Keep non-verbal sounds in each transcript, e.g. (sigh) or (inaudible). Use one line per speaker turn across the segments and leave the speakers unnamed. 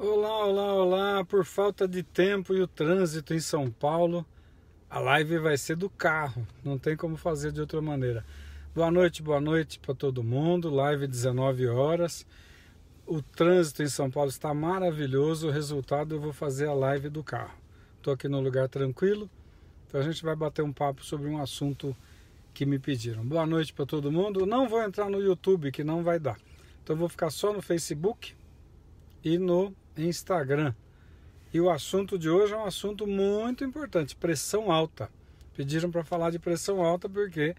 Olá, olá, olá! Por falta de tempo e o trânsito em São Paulo, a live vai ser do carro, não tem como fazer de outra maneira. Boa noite, boa noite para todo mundo. Live 19 horas. O trânsito em São Paulo está maravilhoso. O resultado eu vou fazer a live do carro. Estou aqui no lugar tranquilo, então a gente vai bater um papo sobre um assunto que me pediram. Boa noite para todo mundo. Não vou entrar no YouTube, que não vai dar. Então eu vou ficar só no Facebook e no Instagram. E o assunto de hoje é um assunto muito importante: pressão alta. Pediram para falar de pressão alta porque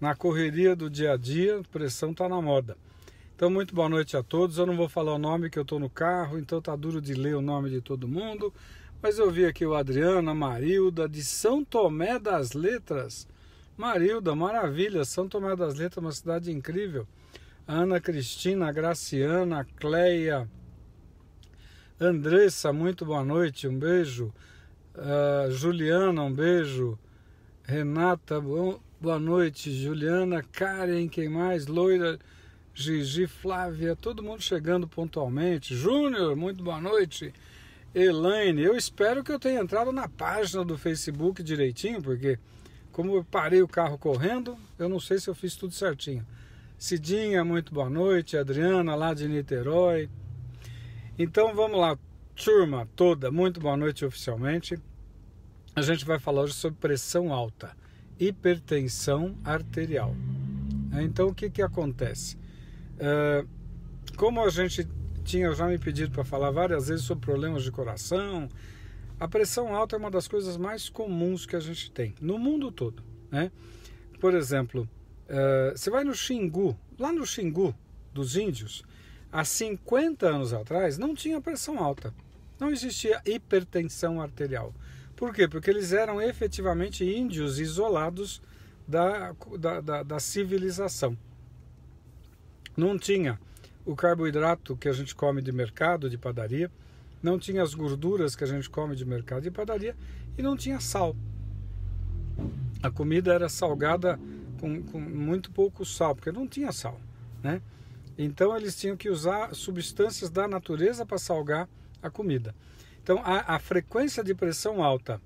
na correria do dia a dia, pressão está na moda. Então, muito boa noite a todos. Eu não vou falar o nome que eu estou no carro, então tá duro de ler o nome de todo mundo. Mas eu vi aqui o Adriana, Marilda, de São Tomé das Letras. Marilda, maravilha! São Tomé das Letras uma cidade incrível. Ana Cristina, Graciana, Cleia, Andressa, muito boa noite, um beijo. Uh, Juliana, um beijo. Renata, bom, boa noite. Juliana, Karen, quem mais? Loira, Gigi, Flávia, todo mundo chegando pontualmente. Júnior, muito boa noite. Elaine, eu espero que eu tenha entrado na página do Facebook direitinho, porque como eu parei o carro correndo, eu não sei se eu fiz tudo certinho. Cidinha, muito boa noite. Adriana, lá de Niterói. Então vamos lá, turma toda, muito boa noite oficialmente. A gente vai falar hoje sobre pressão alta, hipertensão arterial. Então o que, que acontece? Uh, como a gente tinha já me pedido para falar várias vezes sobre problemas de coração, a pressão alta é uma das coisas mais comuns que a gente tem no mundo todo, né? Por exemplo, uh, você vai no Xingu, lá no Xingu dos índios, há 50 anos atrás não tinha pressão alta, não existia hipertensão arterial. Por quê? Porque eles eram efetivamente índios isolados da, da, da, da civilização. Não tinha o carboidrato que a gente come de mercado, de padaria, não tinha as gorduras que a gente come de mercado e padaria e não tinha sal. A comida era salgada com, com, muito pouco sal, porque não tinha sal, né? Então eles tinham que usar substâncias da natureza para salgar a comida. Então a, a frequência de pressão alta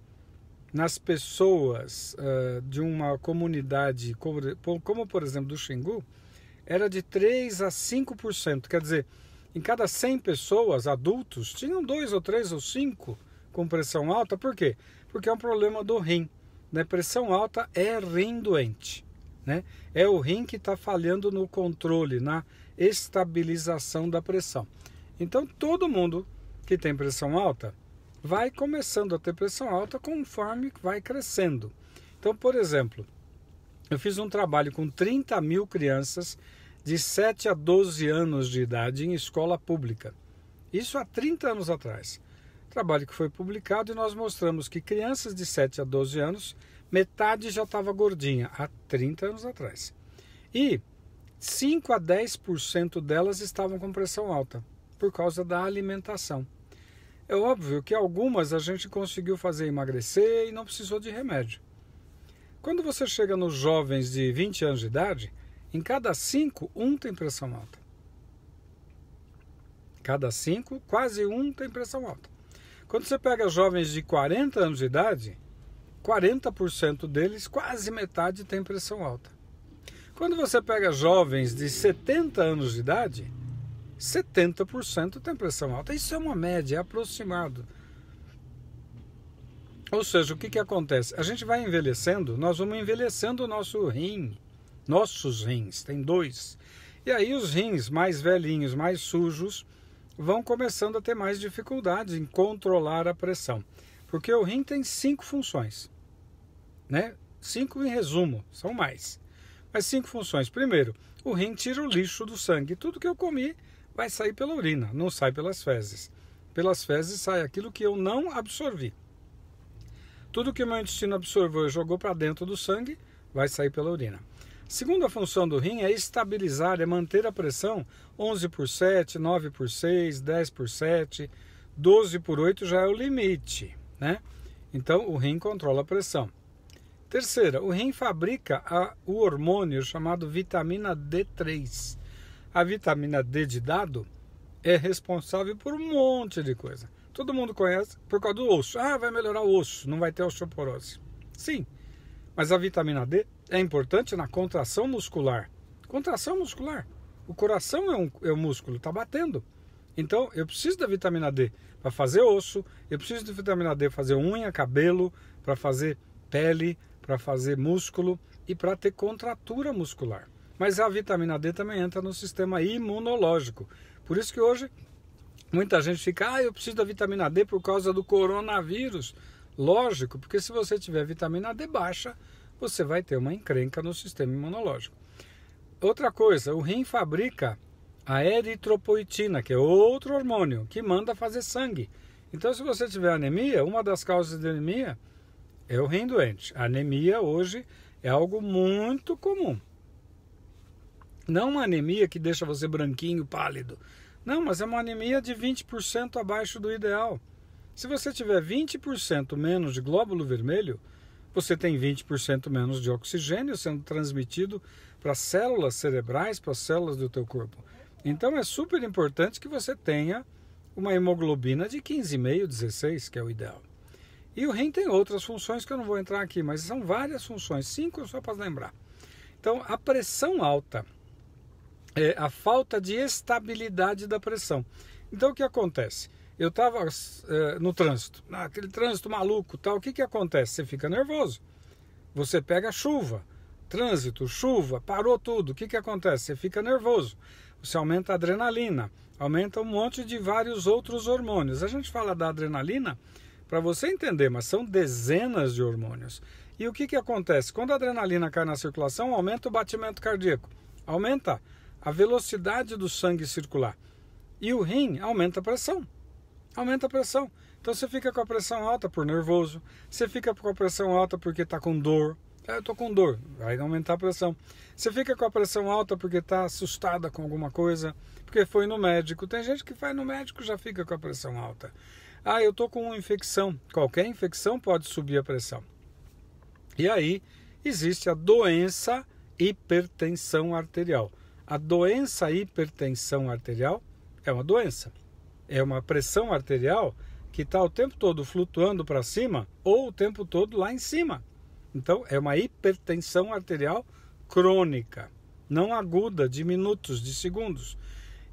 nas pessoas uh, de uma comunidade, como, como por exemplo do Xingu, era de 3 a 5%. Quer dizer, em cada 100 pessoas, adultos, tinham dois ou três ou cinco com pressão alta. Por quê? Porque é um problema do rim. Né? Pressão alta é rim doente. Né? É o rim que está falhando no controle, na estabilização da pressão. Então, todo mundo que tem pressão alta vai começando a ter pressão alta conforme vai crescendo. Então, por exemplo, eu fiz um trabalho com 30 mil crianças de 7 a 12 anos de idade em escola pública. Isso há 30 anos atrás. Trabalho que foi publicado e nós mostramos que crianças de 7 a 12 anos, metade já estava gordinha há 30 anos atrás. E 5 a 10% delas estavam com pressão alta por causa da alimentação. É óbvio que algumas a gente conseguiu fazer emagrecer e não precisou de remédio. Quando você chega nos jovens de 20 anos de idade, em cada cinco, um tem pressão alta. Cada cinco, quase um tem pressão alta. Quando você pega jovens de 40 anos de idade, 40% deles, quase metade, tem pressão alta. Quando você pega jovens de 70 anos de idade, 70% tem pressão alta. Isso é uma média, é aproximado. Ou seja, o que, que acontece? A gente vai envelhecendo, nós vamos envelhecendo o nosso rim, nossos rins, tem dois. E aí os rins mais velhinhos, mais sujos, vão começando a ter mais dificuldades em controlar a pressão. Porque o rim tem cinco funções, né? Cinco em resumo, são mais. As cinco funções. Primeiro, o rim tira o lixo do sangue. Tudo que eu comi vai sair pela urina, não sai pelas fezes. Pelas fezes sai aquilo que eu não absorvi. Tudo que o meu intestino absorveu e jogou para dentro do sangue vai sair pela urina. Segunda função do rim é estabilizar, é manter a pressão 11 por 7, 9 por 6, 10 por 7, 12 por 8 já é o limite, né? Então o rim controla a pressão. Terceira, o rim fabrica a, o hormônio chamado vitamina D3. A vitamina D de dado é responsável por um monte de coisa. Todo mundo conhece por causa do osso. Ah, vai melhorar o osso, não vai ter osteoporose. Sim, mas a vitamina D é importante na contração muscular. Contração muscular. O coração é um, é um músculo, está batendo. Então, eu preciso da vitamina D para fazer osso, eu preciso de vitamina D para fazer unha, cabelo, para fazer pele, para fazer músculo e para ter contratura muscular. Mas a vitamina D também entra no sistema imunológico. Por isso que hoje muita gente fica, ah, eu preciso da vitamina D por causa do coronavírus. Lógico, porque se você tiver vitamina D baixa, você vai ter uma encrenca no sistema imunológico. Outra coisa, o rim fabrica a eritropoetina, que é outro hormônio que manda fazer sangue. Então, se você tiver anemia, uma das causas de anemia é o rim doente. A anemia hoje é algo muito comum. Não uma anemia que deixa você branquinho, pálido. Não, mas é uma anemia de 20% abaixo do ideal. Se você tiver 20% menos de glóbulo vermelho, você tem 20% menos de oxigênio sendo transmitido para células cerebrais, para as células do teu corpo. Então é super importante que você tenha uma hemoglobina de 15,5, 16, que é o ideal. E o rim tem outras funções que eu não vou entrar aqui, mas são várias funções, cinco só para lembrar. Então, a pressão alta é a falta de estabilidade da pressão. Então, o que acontece? Eu estava é, eh, no trânsito, naquele ah, trânsito maluco tal. O que, que acontece? Você fica nervoso. Você pega chuva, trânsito, chuva, parou tudo. O que, que acontece? Você fica nervoso. Você aumenta a adrenalina, aumenta um monte de vários outros hormônios. A gente fala da adrenalina para você entender, mas são dezenas de hormônios. E o que, que acontece? Quando a adrenalina cai na circulação, aumenta o batimento cardíaco, aumenta a velocidade do sangue circular. E o rim aumenta a pressão. Aumenta a pressão. Então você fica com a pressão alta por nervoso, você fica com a pressão alta porque está com dor. Ah, eu estou com dor, vai aumentar a pressão. Você fica com a pressão alta porque está assustada com alguma coisa, porque foi no médico. Tem gente que vai no médico já fica com a pressão alta. Ah, eu tô com uma infecção. Qualquer infecção pode subir a pressão. E aí existe a doença hipertensão arterial. A doença hipertensão arterial é uma doença. É uma pressão arterial que está o tempo todo flutuando para cima ou o tempo todo lá em cima. Então, é uma hipertensão arterial crônica, não aguda, de minutos, de segundos.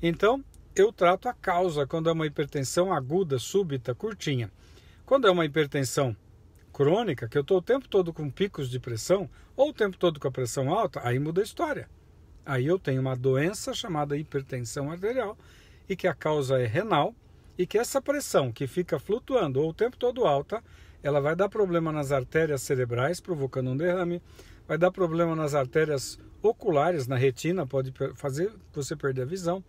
Então, eu trato a causa quando é uma hipertensão aguda, súbita, curtinha. Quando é uma hipertensão crônica, que eu estou o tempo todo com picos de pressão, ou o tempo todo com a pressão alta, aí muda a história. Aí eu tenho uma doença chamada hipertensão arterial e que a causa é renal e que essa pressão que fica flutuando ou o tempo todo alta, ela vai dar problema nas artérias cerebrais, provocando um derrame, vai dar problema nas artérias oculares, na retina, pode fazer você perder a visão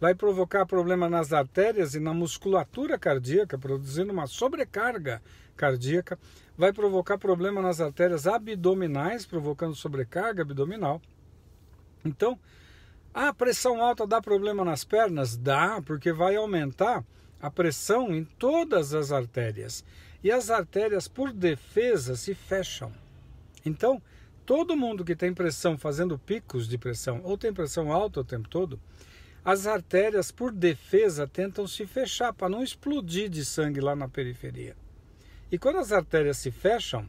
vai provocar problema nas artérias e na musculatura cardíaca, produzindo uma sobrecarga cardíaca, vai provocar problema nas artérias abdominais, provocando sobrecarga abdominal. Então, a pressão alta dá problema nas pernas? Dá, porque vai aumentar a pressão em todas as artérias. E as artérias, por defesa, se fecham. Então, todo mundo que tem pressão fazendo picos de pressão, ou tem pressão alta o tempo todo, as artérias, por defesa, tentam se fechar para não explodir de sangue lá na periferia. E quando as artérias se fecham,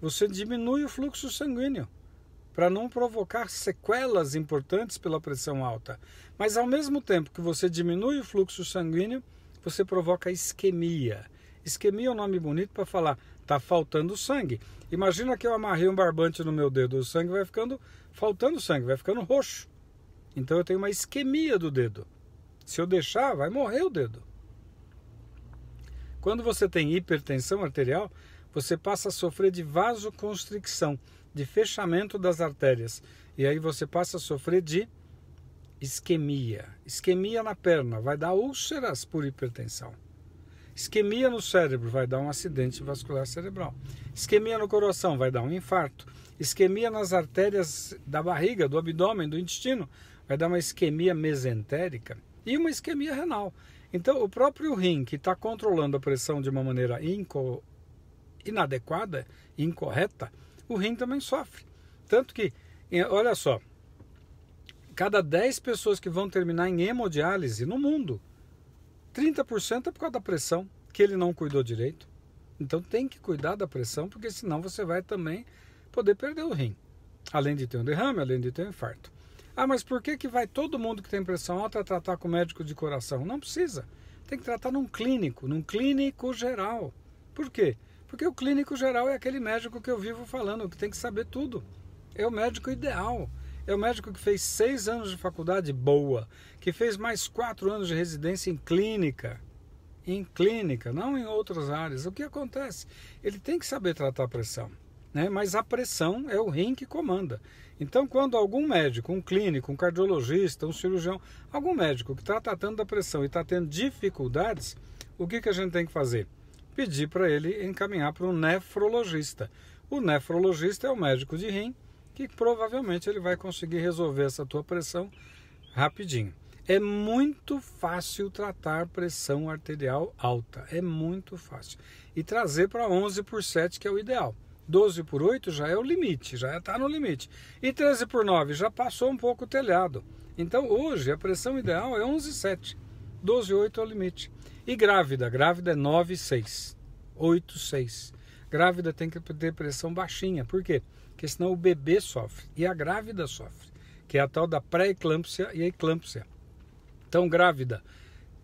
você diminui o fluxo sanguíneo para não provocar sequelas importantes pela pressão alta. Mas ao mesmo tempo que você diminui o fluxo sanguíneo, você provoca isquemia. Isquemia é um nome bonito para falar, tá faltando sangue. Imagina que eu amarrei um barbante no meu dedo, o sangue vai ficando faltando sangue, vai ficando roxo. Então eu tenho uma isquemia do dedo. Se eu deixar, vai morrer o dedo. Quando você tem hipertensão arterial, você passa a sofrer de vasoconstricção, de fechamento das artérias. E aí você passa a sofrer de isquemia. Isquemia na perna vai dar úlceras por hipertensão. Isquemia no cérebro vai dar um acidente vascular cerebral. Isquemia no coração vai dar um infarto. Isquemia nas artérias da barriga, do abdômen, do intestino vai dar uma isquemia mesentérica e uma isquemia renal. Então, o próprio rim, que está controlando a pressão de uma maneira inco... inadequada, incorreta, o rim também sofre. Tanto que, olha só, cada 10 pessoas que vão terminar em hemodiálise no mundo, 30% é por causa da pressão, que ele não cuidou direito. Então tem que cuidar da pressão, porque senão você vai também poder perder o rim. Além de ter um derrame, além de ter um infarto. Ah, mas por que, que vai todo mundo que tem pressão alta tratar com médico de coração? Não precisa. Tem que tratar num clínico, num clínico geral. Por quê? Porque o clínico geral é aquele médico que eu vivo falando, que tem que saber tudo. É o médico ideal. É o médico que fez seis anos de faculdade boa, que fez mais quatro anos de residência em clínica. Em clínica, não em outras áreas. O que acontece? Ele tem que saber tratar a pressão. Né? Mas a pressão é o rim que comanda. Então, quando algum médico, um clínico, um cardiologista, um cirurgião, algum médico que está tratando da pressão e está tendo dificuldades, o que, que a gente tem que fazer? Pedir para ele encaminhar para um nefrologista. O nefrologista é o médico de rim que provavelmente ele vai conseguir resolver essa tua pressão rapidinho. É muito fácil tratar pressão arterial alta, é muito fácil. E trazer para 11 por 7, que é o ideal. 12 por 8 já é o limite, já está no limite. E 13 por 9 já passou um pouco o telhado. Então hoje a pressão ideal é 11,7. 12,8 é o limite. E grávida? Grávida é 9,6. 8,6. Grávida tem que ter pressão baixinha. Por quê? Porque senão o bebê sofre e a grávida sofre, que é a tal da pré-eclâmpsia e a eclâmpsia. Então, grávida,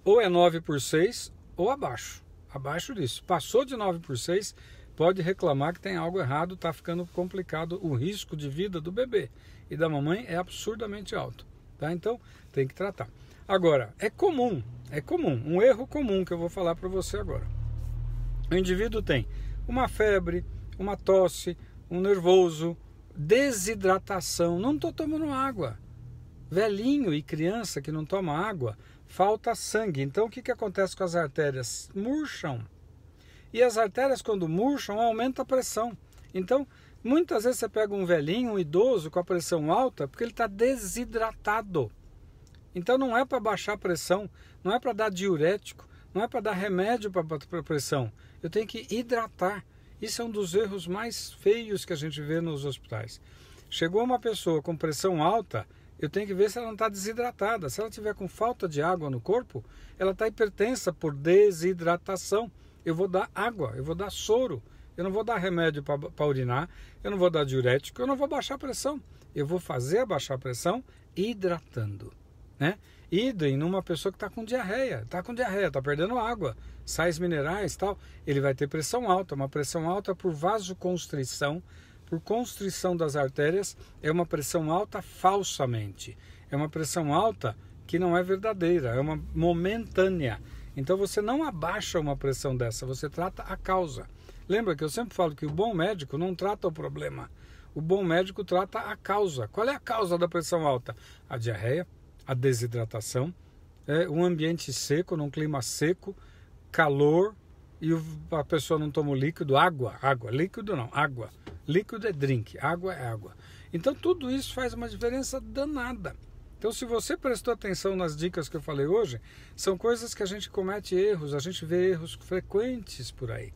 ou é 9 por 6 ou abaixo. Abaixo disso. Passou de 9 por 6, pode reclamar que tem algo errado, está ficando complicado. O risco de vida do bebê e da mamãe é absurdamente alto. Tá? Então tem que tratar. Agora, é comum, é comum, um erro comum que eu vou falar para você agora. O indivíduo tem uma febre, uma tosse, um nervoso, desidratação, não estou tomando água. Velhinho e criança que não toma água, falta sangue. Então o que, que acontece com as artérias? Murcham e as artérias, quando murcham, aumenta a pressão. Então, muitas vezes você pega um velhinho, um idoso com a pressão alta, porque ele está desidratado. Então, não é para baixar a pressão, não é para dar diurético, não é para dar remédio para a pressão. Eu tenho que hidratar. Isso é um dos erros mais feios que a gente vê nos hospitais. Chegou uma pessoa com pressão alta, eu tenho que ver se ela não está desidratada. Se ela tiver com falta de água no corpo, ela está hipertensa por desidratação eu vou dar água, eu vou dar soro, eu não vou dar remédio para urinar, eu não vou dar diurético, eu não vou baixar a pressão. Eu vou fazer baixar a pressão hidratando, né? Idem numa pessoa que está com diarreia, está com diarreia, está perdendo água, sais minerais tal, ele vai ter pressão alta, uma pressão alta por vasoconstrição, por constrição das artérias, é uma pressão alta falsamente, é uma pressão alta que não é verdadeira, é uma momentânea, então você não abaixa uma pressão dessa, você trata a causa. Lembra que eu sempre falo que o bom médico não trata o problema. O bom médico trata a causa. Qual é a causa da pressão alta? A diarreia, a desidratação, é um ambiente seco, num clima seco, calor e a pessoa não toma líquido, água, água, líquido não, água. Líquido é drink, água é água. Então tudo isso faz uma diferença danada. Então, se você prestou atenção nas dicas que eu falei hoje, são coisas que a gente comete erros, a gente vê erros frequentes por aí.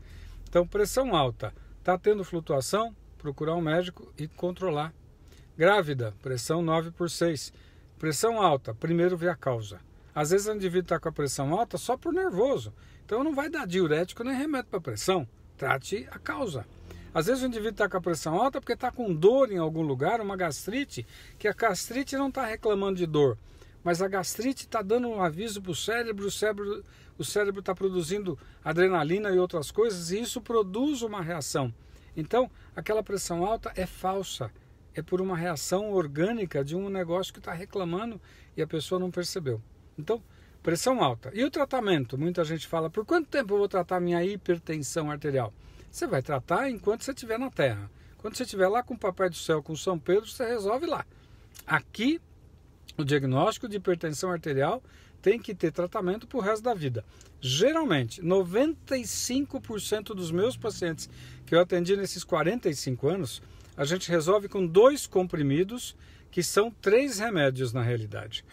Então, pressão alta, está tendo flutuação? Procurar um médico e controlar. Grávida, pressão 9 por 6. Pressão alta, primeiro ver a causa. Às vezes o indivíduo está com a pressão alta só por nervoso. Então não vai dar diurético nem remédio para pressão. Trate a causa. Às vezes o indivíduo está com a pressão alta porque está com dor em algum lugar, uma gastrite, que a gastrite não está reclamando de dor, mas a gastrite está dando um aviso para o cérebro, o cérebro está produzindo adrenalina e outras coisas, e isso produz uma reação. Então, aquela pressão alta é falsa, é por uma reação orgânica de um negócio que está reclamando e a pessoa não percebeu. Então, pressão alta. E o tratamento? Muita gente fala, por quanto tempo eu vou tratar minha hipertensão arterial? Você vai tratar enquanto você estiver na terra. Quando você estiver lá com o Papai do Céu, com São Pedro, você resolve lá. Aqui, o diagnóstico de hipertensão arterial tem que ter tratamento para o resto da vida. Geralmente, 95% dos meus pacientes que eu atendi nesses 45 anos, a gente resolve com dois comprimidos, que são três remédios na realidade.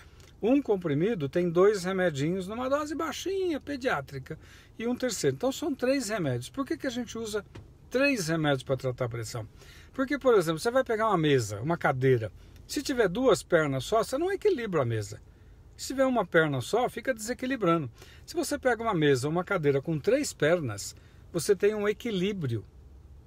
Um comprimido tem dois remedinhos numa dose baixinha, pediátrica, e um terceiro. Então são três remédios. Por que, que a gente usa três remédios para tratar a pressão? Porque, por exemplo, você vai pegar uma mesa, uma cadeira. Se tiver duas pernas só, você não equilibra a mesa. Se tiver uma perna só, fica desequilibrando. Se você pega uma mesa, uma cadeira com três pernas, você tem um equilíbrio.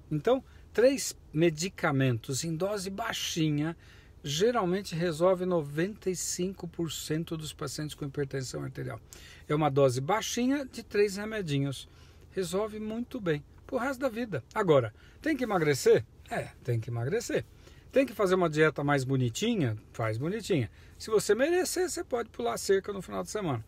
Então, três medicamentos em dose baixinha geralmente resolve 95% dos pacientes com hipertensão arterial. É uma dose baixinha de três remedinhos. Resolve muito bem pro resto da vida. Agora, tem que emagrecer? É, tem que emagrecer. Tem que fazer uma dieta mais bonitinha? Faz bonitinha. Se você merecer, você pode pular cerca no final de semana.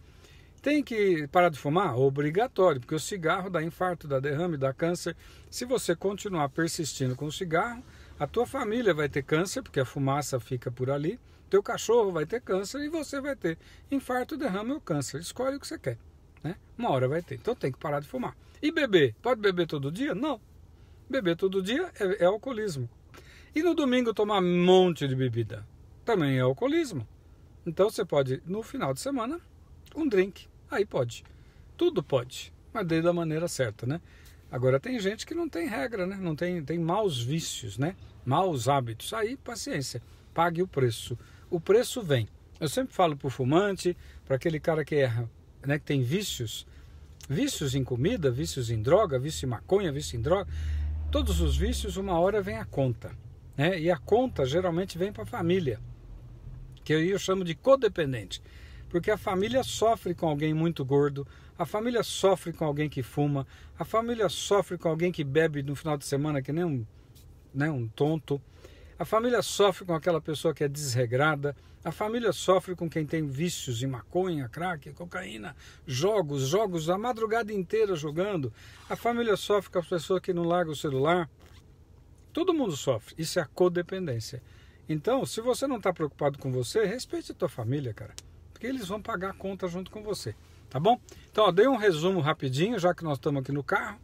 Tem que parar de fumar? Obrigatório, porque o cigarro dá infarto, dá derrame, dá câncer. Se você continuar persistindo com o cigarro, a tua família vai ter câncer, porque a fumaça fica por ali. Teu cachorro vai ter câncer e você vai ter infarto, derrame ou câncer. Escolhe o que você quer. Né? Uma hora vai ter. Então tem que parar de fumar. E beber? Pode beber todo dia? Não. Beber todo dia é, é alcoolismo. E no domingo tomar um monte de bebida? Também é alcoolismo. Então você pode, no final de semana, um drink. Aí pode. Tudo pode, mas desde a maneira certa, né? Agora tem gente que não tem regra, né? Não tem, tem maus vícios, né? Maus hábitos. Aí, paciência, pague o preço. O preço vem. Eu sempre falo para o fumante, para aquele cara que erra, né, que tem vícios, vícios em comida, vícios em droga, vício em maconha, vício em droga, todos os vícios, uma hora vem a conta. Né? E a conta geralmente vem para a família, que eu chamo de codependente, porque a família sofre com alguém muito gordo, a família sofre com alguém que fuma, a família sofre com alguém que bebe no final de semana que nem um, né, um tonto, a família sofre com aquela pessoa que é desregrada, a família sofre com quem tem vícios em maconha, crack, cocaína, jogos, jogos a madrugada inteira jogando, a família sofre com a pessoa que não larga o celular. Todo mundo sofre, isso é a codependência. Então, se você não está preocupado com você, respeite a tua família, cara, porque eles vão pagar a conta junto com você. Tá bom? Então, ó, dei um resumo rapidinho, já que nós estamos aqui no carro.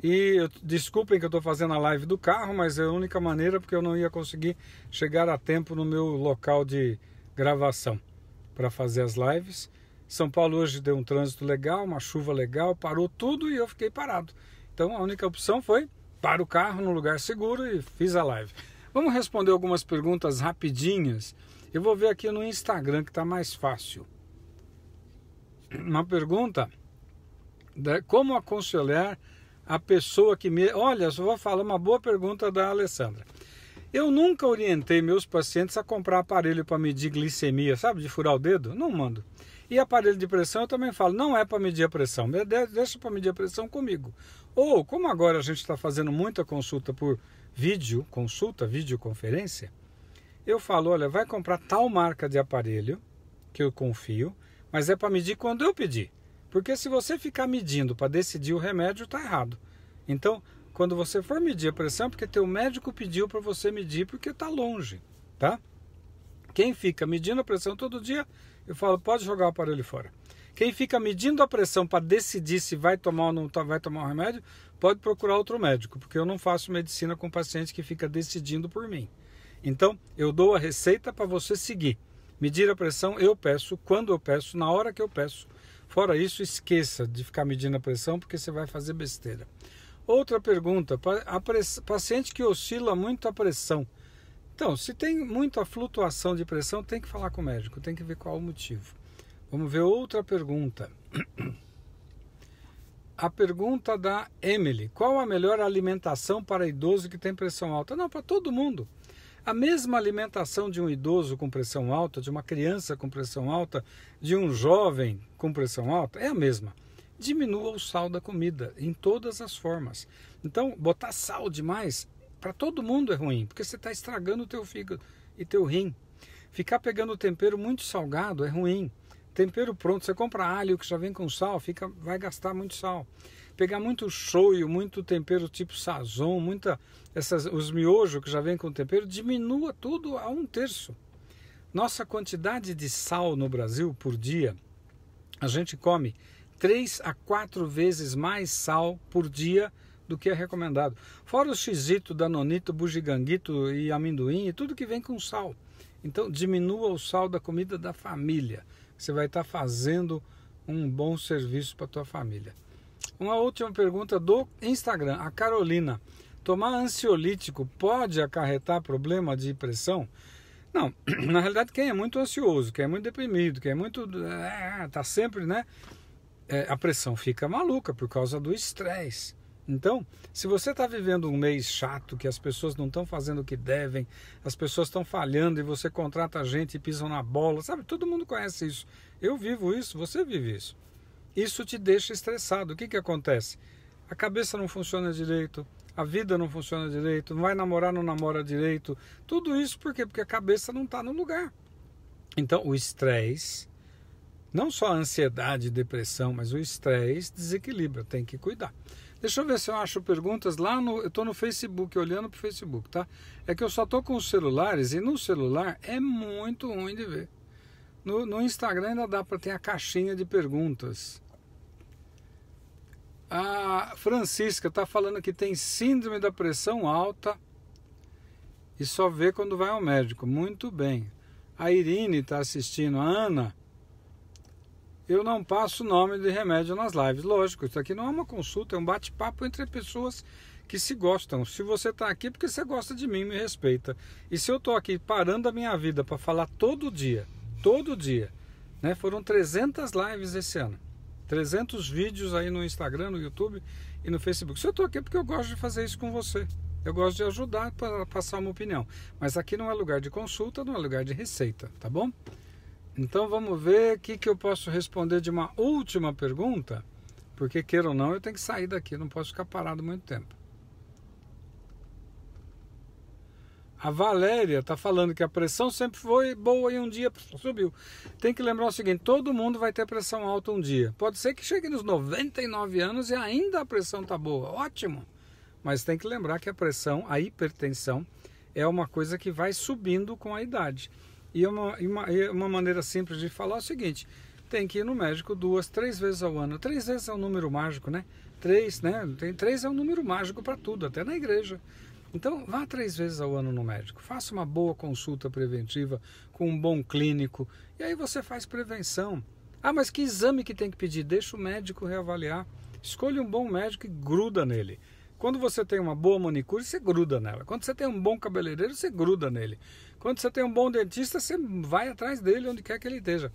E eu, desculpem que eu estou fazendo a live do carro, mas é a única maneira porque eu não ia conseguir chegar a tempo no meu local de gravação para fazer as lives. São Paulo hoje deu um trânsito legal, uma chuva legal, parou tudo e eu fiquei parado. Então a única opção foi para o carro no lugar seguro e fiz a live. Vamos responder algumas perguntas rapidinhas. Eu vou ver aqui no Instagram que está mais fácil uma pergunta né? como aconselhar a pessoa que me. Olha, só vou falar uma boa pergunta da Alessandra. Eu nunca orientei meus pacientes a comprar aparelho para medir glicemia, sabe, de furar o dedo? Não mando. E aparelho de pressão eu também falo, não é para medir a pressão, deixa para medir a pressão comigo. Ou, como agora a gente está fazendo muita consulta por vídeo, consulta, videoconferência, eu falo, olha, vai comprar tal marca de aparelho que eu confio, mas é para medir quando eu pedir. Porque se você ficar medindo para decidir o remédio, está errado. Então, quando você for medir a pressão, é porque teu médico pediu para você medir porque está longe, tá? Quem fica medindo a pressão todo dia, eu falo, pode jogar o aparelho fora. Quem fica medindo a pressão para decidir se vai tomar ou não tá, vai tomar o remédio, pode procurar outro médico, porque eu não faço medicina com paciente que fica decidindo por mim. Então, eu dou a receita para você seguir. Medir a pressão eu peço, quando eu peço, na hora que eu peço. Fora isso, esqueça de ficar medindo a pressão porque você vai fazer besteira. Outra pergunta: a paciente que oscila muito a pressão. Então, se tem muita flutuação de pressão, tem que falar com o médico, tem que ver qual o motivo. Vamos ver outra pergunta. (clears throat) A pergunta da Emily: Qual a melhor alimentação para idoso que tem pressão alta? Não, para todo mundo. A mesma alimentação de um idoso com pressão alta, de uma criança com pressão alta, de um jovem com pressão alta, é a mesma. Diminua o sal da comida em todas as formas. Então, botar sal demais para todo mundo é ruim, porque você está estragando o teu fígado e teu rim. Ficar pegando tempero muito salgado é ruim. Tempero pronto, você compra alho que já vem com sal, fica, vai gastar muito sal pegar muito shoyu, muito tempero tipo sazon, muita essas os miojos que já vem com tempero, diminua tudo a um terço. Nossa quantidade de sal no Brasil por dia, a gente come 3 a 4 vezes mais sal por dia do que é recomendado. Fora o xizito, danonito, bugiganguito e amendoim e tudo que vem com sal. Então diminua o sal da comida da família. Você vai estar fazendo um bom serviço para a tua família. Uma última pergunta do Instagram, a Carolina. Tomar ansiolítico pode acarretar problema de pressão? Não, (clears throat) na realidade quem é muito ansioso, quem é muito deprimido, quem é muito... É, tá sempre, né? É, a pressão fica maluca por causa do estresse. Então, se você está vivendo um mês chato, que as pessoas não estão fazendo o que devem, as pessoas estão falhando e você contrata gente e pisam na bola, sabe? Todo mundo conhece isso. Eu vivo isso, você vive isso. Isso te deixa estressado. O que, que acontece? A cabeça não funciona direito, a vida não funciona direito, não vai namorar, não namora direito. Tudo isso por quê? Porque a cabeça não está no lugar. Então, o estresse, não só a ansiedade, depressão, mas o estresse desequilibra, tem que cuidar. Deixa eu ver se eu acho perguntas lá no. Eu estou no Facebook, olhando para o Facebook, tá? É que eu só estou com os celulares e no celular é muito ruim de ver. No, no Instagram ainda dá para ter a caixinha de perguntas. A Francisca está falando que tem síndrome da pressão alta e só vê quando vai ao médico. Muito bem. A Irine está assistindo. A Ana, eu não passo nome de remédio nas lives. Lógico, isso aqui não é uma consulta, é um bate-papo entre pessoas que se gostam. Se você está aqui é porque você gosta de mim, me respeita. E se eu estou aqui parando a minha vida para falar todo dia, todo dia, né? Foram 300 lives esse ano. 300 vídeos aí no Instagram, no YouTube e no Facebook. Se eu estou aqui é porque eu gosto de fazer isso com você. Eu gosto de ajudar para passar uma opinião. Mas aqui não é lugar de consulta, não é lugar de receita, tá bom? Então vamos ver o que, que eu posso responder de uma última pergunta, porque queira ou não, eu tenho que sair daqui, não posso ficar parado muito tempo. A Valéria está falando que a pressão sempre foi boa e um dia subiu. Tem que lembrar o seguinte: todo mundo vai ter pressão alta um dia. Pode ser que chegue nos 99 anos e ainda a pressão está boa. Ótimo! Mas tem que lembrar que a pressão, a hipertensão, é uma coisa que vai subindo com a idade. E é uma, uma, uma maneira simples de falar é o seguinte: tem que ir no médico duas, três vezes ao ano. Três vezes é um número mágico, né? Três, né? Tem três é um número mágico para tudo, até na igreja. Então, vá três vezes ao ano no médico, faça uma boa consulta preventiva com um bom clínico e aí você faz prevenção. Ah, mas que exame que tem que pedir? Deixa o médico reavaliar. Escolha um bom médico e gruda nele. Quando você tem uma boa manicure, você gruda nela. Quando você tem um bom cabeleireiro, você gruda nele. Quando você tem um bom dentista, você vai atrás dele onde quer que ele esteja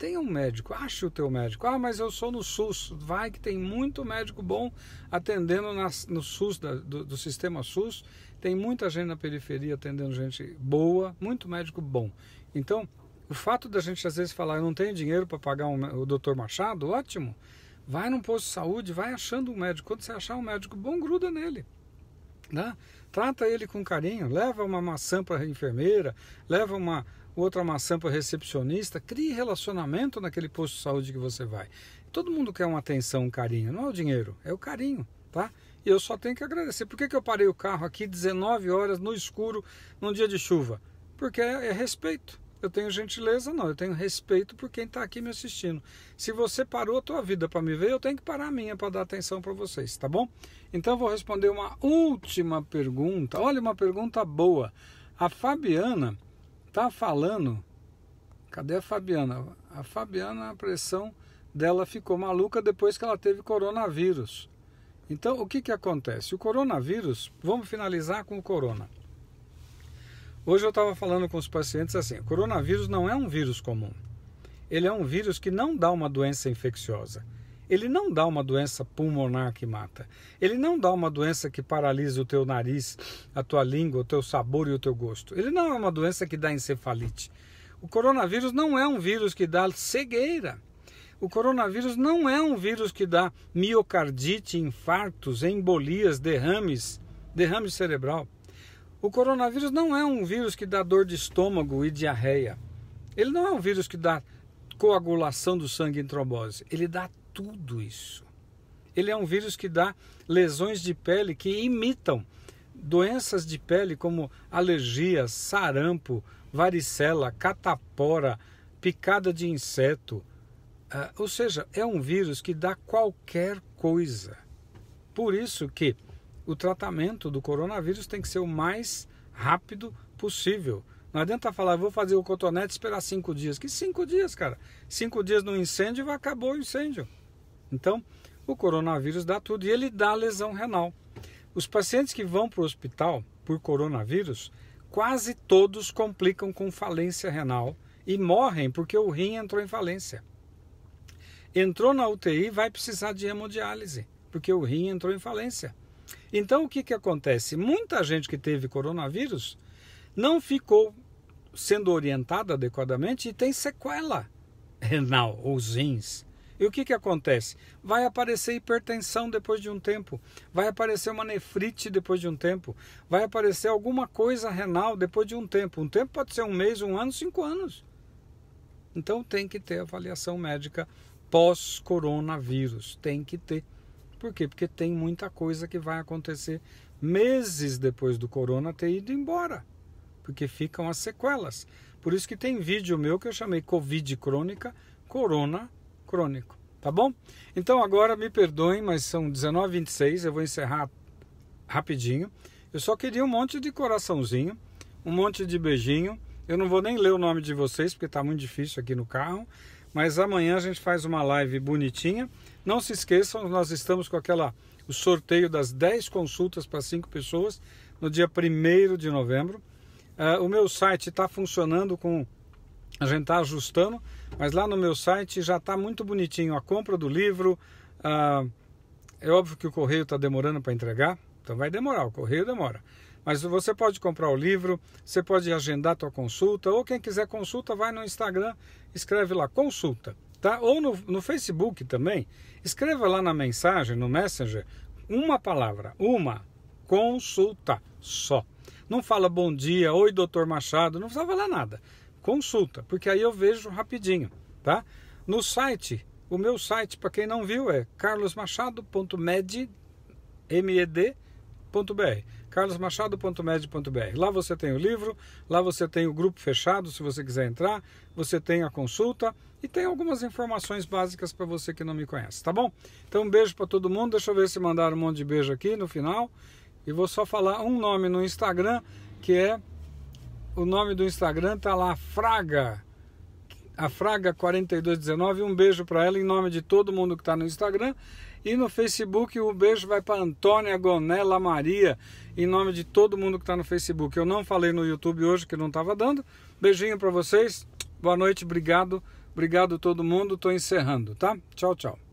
tem um médico, ache o teu médico. Ah, mas eu sou no SUS. Vai que tem muito médico bom atendendo nas, no SUS, da, do, do sistema SUS. Tem muita gente na periferia atendendo gente boa, muito médico bom. Então, o fato da gente às vezes falar, eu não tenho dinheiro para pagar um, o doutor Machado, ótimo. Vai num posto de saúde, vai achando um médico. Quando você achar um médico bom, gruda nele. Né? Trata ele com carinho, leva uma maçã para a enfermeira, leva uma, outra maçã para o recepcionista. Crie relacionamento naquele posto de saúde que você vai. Todo mundo quer uma atenção, um carinho. Não é o dinheiro, é o carinho, tá? E eu só tenho que agradecer. Por que, que eu parei o carro aqui 19 horas no escuro, num dia de chuva? Porque é, é respeito. Eu tenho gentileza, não. Eu tenho respeito por quem está aqui me assistindo. Se você parou a tua vida para me ver, eu tenho que parar a minha para dar atenção para vocês, tá bom? Então vou responder uma última pergunta. Olha, uma pergunta boa. A Fabiana tá falando. Cadê a Fabiana? A Fabiana, a pressão dela ficou maluca depois que ela teve coronavírus. Então, o que, que acontece? O coronavírus, vamos finalizar com o corona. Hoje eu estava falando com os pacientes assim: o coronavírus não é um vírus comum. Ele é um vírus que não dá uma doença infecciosa. Ele não dá uma doença pulmonar que mata. Ele não dá uma doença que paralisa o teu nariz, a tua língua, o teu sabor e o teu gosto. Ele não é uma doença que dá encefalite. O coronavírus não é um vírus que dá cegueira. O coronavírus não é um vírus que dá miocardite, infartos, embolias, derrames, derrame cerebral. O coronavírus não é um vírus que dá dor de estômago e diarreia. Ele não é um vírus que dá coagulação do sangue em trombose. Ele dá tudo isso. Ele é um vírus que dá lesões de pele que imitam doenças de pele como alergias, sarampo, varicela, catapora, picada de inseto. Ah, ou seja, é um vírus que dá qualquer coisa. Por isso que o tratamento do coronavírus tem que ser o mais rápido possível. Não adianta falar, vou fazer o cotonete e esperar cinco dias. Que cinco dias, cara? Cinco dias no incêndio e acabou o incêndio. Então, o coronavírus dá tudo e ele dá lesão renal. Os pacientes que vão para o hospital por coronavírus, quase todos complicam com falência renal e morrem porque o rim entrou em falência. Entrou na UTI, vai precisar de hemodiálise, porque o rim entrou em falência. Então, o que, que acontece? Muita gente que teve coronavírus não ficou sendo orientada adequadamente e tem sequela renal, os rins. E o que, que acontece? Vai aparecer hipertensão depois de um tempo, vai aparecer uma nefrite depois de um tempo, vai aparecer alguma coisa renal depois de um tempo. Um tempo pode ser um mês, um ano, cinco anos. Então tem que ter avaliação médica pós-coronavírus. Tem que ter. Por quê? Porque tem muita coisa que vai acontecer meses depois do corona ter ido embora. Porque ficam as sequelas. Por isso que tem vídeo meu que eu chamei Covid crônica, corona crônico, tá bom? Então agora me perdoem, mas são 19h26, eu vou encerrar rapidinho. Eu só queria um monte de coraçãozinho, um monte de beijinho. Eu não vou nem ler o nome de vocês, porque tá muito difícil aqui no carro. Mas amanhã a gente faz uma live bonitinha. Não se esqueçam, nós estamos com aquela o sorteio das 10 consultas para 5 pessoas no dia 1 de novembro. Uh, o meu site está funcionando com. A gente está ajustando mas lá no meu site já está muito bonitinho a compra do livro. Ah, é óbvio que o correio está demorando para entregar, então vai demorar, o correio demora. Mas você pode comprar o livro, você pode agendar a tua consulta, ou quem quiser consulta, vai no Instagram, escreve lá consulta, tá? Ou no, no Facebook também, escreva lá na mensagem, no Messenger, uma palavra, uma consulta só. Não fala bom dia, oi doutor Machado, não precisa falar nada consulta, porque aí eu vejo rapidinho, tá? No site, o meu site, para quem não viu, é carlosmachado.med.br carlosmachado.med.br. Lá você tem o livro, lá você tem o grupo fechado, se você quiser entrar, você tem a consulta e tem algumas informações básicas para você que não me conhece, tá bom? Então um beijo para todo mundo, deixa eu ver se mandaram um monte de beijo aqui no final. E vou só falar um nome no Instagram, que é o nome do Instagram tá lá, Fraga. A Fraga4219. Um beijo para ela em nome de todo mundo que está no Instagram. E no Facebook, o um beijo vai para Antônia Gonella Maria, em nome de todo mundo que está no Facebook. Eu não falei no YouTube hoje que não estava dando. Beijinho para vocês. Boa noite, obrigado. Obrigado todo mundo. Estou encerrando, tá? Tchau, tchau.